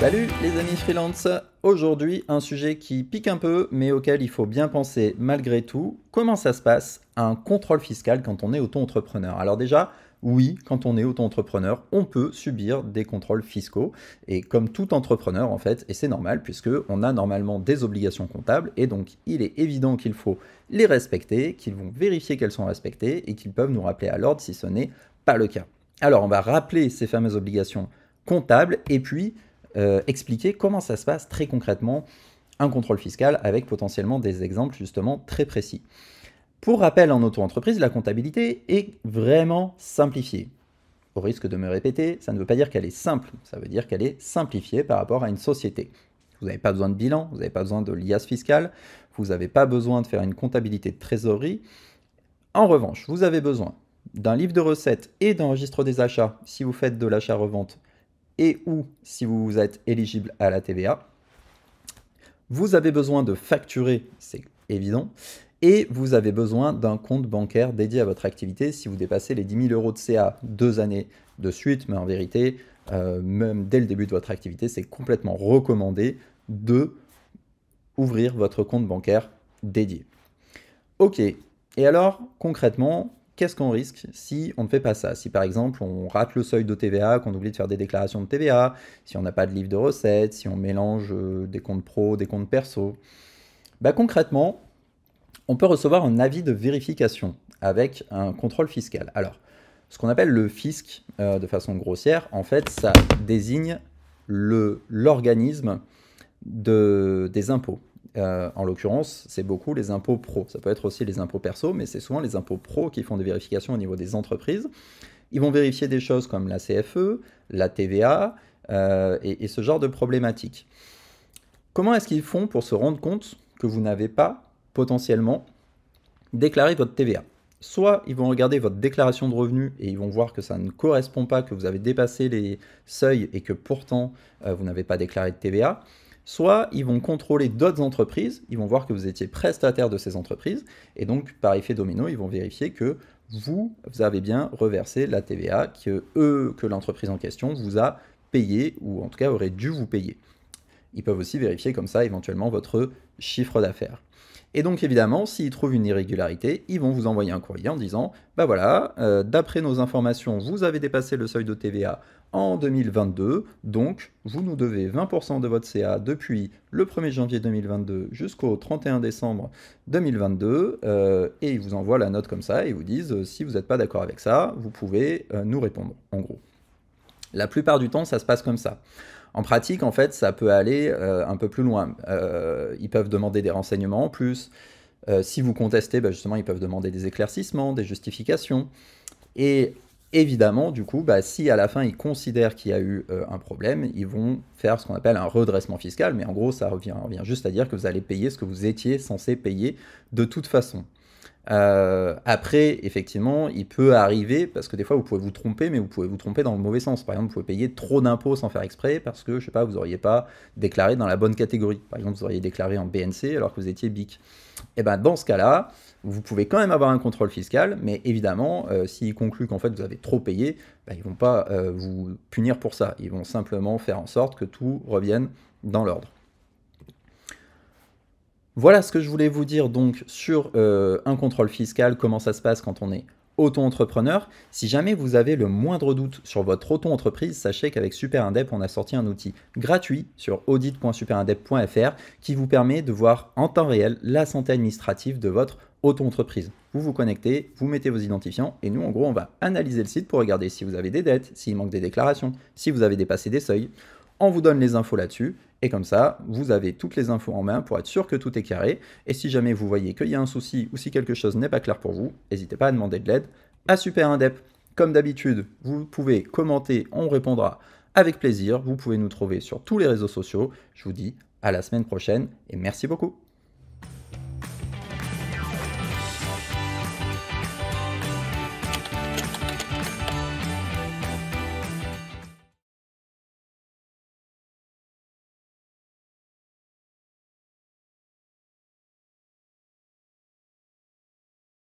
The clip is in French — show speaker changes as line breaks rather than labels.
Salut les amis freelance Aujourd'hui, un sujet qui pique un peu, mais auquel il faut bien penser malgré tout. Comment ça se passe un contrôle fiscal quand on est auto-entrepreneur Alors déjà, oui, quand on est auto-entrepreneur, on peut subir des contrôles fiscaux et comme tout entrepreneur en fait, et c'est normal puisque on a normalement des obligations comptables et donc il est évident qu'il faut les respecter, qu'ils vont vérifier qu'elles sont respectées et qu'ils peuvent nous rappeler à l'ordre si ce n'est pas le cas. Alors on va rappeler ces fameuses obligations comptables et puis euh, expliquer comment ça se passe très concrètement un contrôle fiscal avec potentiellement des exemples justement très précis. Pour rappel, en auto-entreprise, la comptabilité est vraiment simplifiée. Au risque de me répéter, ça ne veut pas dire qu'elle est simple, ça veut dire qu'elle est simplifiée par rapport à une société. Vous n'avez pas besoin de bilan, vous n'avez pas besoin de liasse fiscale, vous n'avez pas besoin de faire une comptabilité de trésorerie. En revanche, vous avez besoin d'un livre de recettes et d'un registre des achats si vous faites de l'achat-revente et ou si vous êtes éligible à la TVA. Vous avez besoin de facturer, c'est évident, et vous avez besoin d'un compte bancaire dédié à votre activité si vous dépassez les 10 000 euros de CA deux années de suite, mais en vérité, euh, même dès le début de votre activité, c'est complètement recommandé de ouvrir votre compte bancaire dédié. Ok, et alors concrètement, qu'est-ce qu'on risque si on ne fait pas ça Si par exemple on rate le seuil de TVA, qu'on oublie de faire des déclarations de TVA, si on n'a pas de livre de recettes, si on mélange euh, des comptes pro, des comptes perso, bah, concrètement, on peut recevoir un avis de vérification avec un contrôle fiscal. Alors, ce qu'on appelle le fisc euh, de façon grossière, en fait, ça désigne l'organisme des impôts. Euh, en l'occurrence, c'est beaucoup les impôts pro. Ça peut être aussi les impôts perso, mais c'est souvent les impôts pro qui font des vérifications au niveau des entreprises. Ils vont vérifier des choses comme la CFE, la TVA euh, et, ce genre de problématiques. Comment est-ce qu'ils font pour se rendre compte que vous n'avez pas potentiellement déclaré votre TVA Soit ils vont regarder votre déclaration de revenus et ils vont voir que ça ne correspond pas, que vous avez dépassé les seuils et que pourtant euh, vous n'avez pas déclaré de TVA Soit ils vont contrôler d'autres entreprises, ils vont voir que vous étiez prestataire de ces entreprises, et donc par effet domino, ils vont vérifier que vous, avez bien reversé la TVA que eux, que l'entreprise en question vous a payé, ou en tout cas aurait dû vous payer. Ils peuvent aussi vérifier comme ça éventuellement votre chiffre d'affaires. Et donc évidemment, s'ils trouvent une irrégularité, ils vont vous envoyer un courrier en disant, bah voilà, euh, d'après nos informations, vous avez dépassé le seuil de TVA en 2022, donc vous nous devez 20% de votre CA depuis le 1er janvier 2022 jusqu'au 31 décembre 2022, euh, et ils vous envoient la note comme ça, et ils vous disent, euh, si vous n'êtes pas d'accord avec ça, vous pouvez nous répondre, en gros. La plupart du temps, ça se passe comme ça. En pratique, en fait, ça peut aller euh, un peu plus loin. Euh, ils peuvent demander des renseignements en plus. Euh, si vous contestez, bah, justement, ils peuvent demander des éclaircissements, des justifications. Et évidemment, du coup, bah, si à la fin ils considèrent qu'il y a eu un problème, ils vont faire ce qu'on appelle un redressement fiscal. Mais en gros, ça revient juste à dire que vous allez payer ce que vous étiez censé payer de toute façon. Euh, après, effectivement, il peut arriver, parce que des fois vous pouvez vous tromper, mais vous pouvez vous tromper dans le mauvais sens. Par exemple, vous pouvez payer trop d'impôts sans faire exprès parce que, je sais pas, vous n'auriez pas déclaré dans la bonne catégorie. Par exemple, vous auriez déclaré en BNC alors que vous étiez BIC. Et eh ben dans ce cas-là, vous pouvez quand même avoir un contrôle fiscal, mais évidemment, euh, s'ils concluent qu'en fait vous avez trop payé, ben, ils vont pas euh, vous punir pour ça. Ils vont simplement faire en sorte que tout revienne dans l'ordre. Voilà ce que je voulais vous dire donc sur euh, un contrôle fiscal, comment ça se passe quand on est auto-entrepreneur. Si jamais vous avez le moindre doute sur votre auto-entreprise, sachez qu'avec SuperIndep, on a sorti un outil gratuit sur audit.superindep.fr qui vous permet de voir en temps réel la santé administrative de votre auto-entreprise. Vous vous connectez, vous mettez vos identifiants et nous, en gros, on va analyser le site pour regarder si vous avez des dettes, s'il manque des déclarations, si vous avez dépassé des seuils on vous donne les infos là-dessus. Et comme ça, vous avez toutes les infos en main pour être sûr que tout est carré. Et si jamais vous voyez qu'il y a un souci ou si quelque chose n'est pas clair pour vous, n'hésitez pas à demander de l'aide à Super Indep. Comme d'habitude, vous pouvez commenter, on répondra avec plaisir. Vous pouvez nous trouver sur tous les réseaux sociaux. Je vous dis à la semaine prochaine et merci beaucoup.